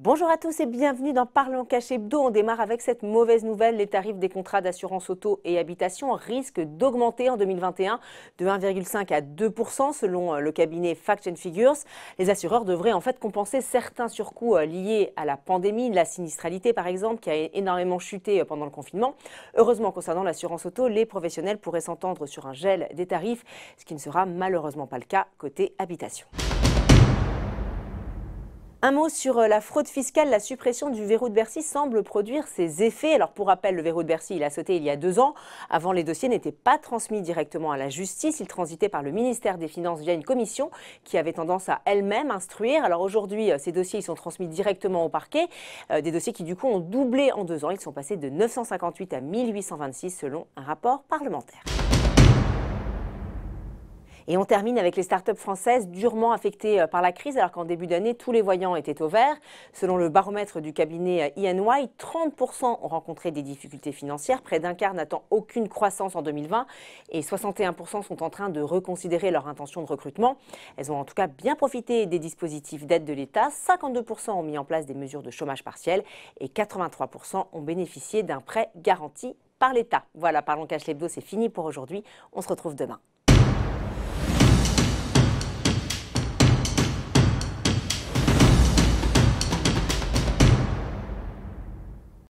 Bonjour à tous et bienvenue dans Parlons caché Hebdo. On démarre avec cette mauvaise nouvelle. Les tarifs des contrats d'assurance auto et habitation risquent d'augmenter en 2021 de 1,5 à 2 selon euh, le cabinet Fact and Figures. Les assureurs devraient en fait compenser certains surcoûts euh, liés à la pandémie, la sinistralité par exemple, qui a énormément chuté euh, pendant le confinement. Heureusement, concernant l'assurance auto, les professionnels pourraient s'entendre sur un gel des tarifs, ce qui ne sera malheureusement pas le cas côté habitation. Un mot sur euh, la fraude fiscale. La suppression du verrou de Bercy semble produire ses effets. Alors, pour rappel, le verrou de Bercy, il a sauté il y a deux ans. Avant, les dossiers n'étaient pas transmis directement à la justice. Ils transitaient par le ministère des Finances via une commission qui avait tendance à elle-même instruire. Alors, aujourd'hui, euh, ces dossiers, ils sont transmis directement au parquet. Euh, des dossiers qui, du coup, ont doublé en deux ans. Ils sont passés de 958 à 1826 selon un rapport parlementaire. Et on termine avec les startups françaises durement affectées euh, par la crise, alors qu'en début d'année, tous les voyants étaient au vert. Selon le baromètre du cabinet INY, euh, e 30% ont rencontré des difficultés financières, près d'un quart n'attend aucune croissance en 2020 et 61% sont en train de reconsidérer leur intention de recrutement. Elles ont en tout cas bien profité des dispositifs d'aide de l'État. 52% ont mis en place des mesures de chômage partiel et 83% ont bénéficié d'un prêt garanti par l'État. Voilà, parlons cash beaux. c'est fini pour aujourd'hui. On se retrouve demain.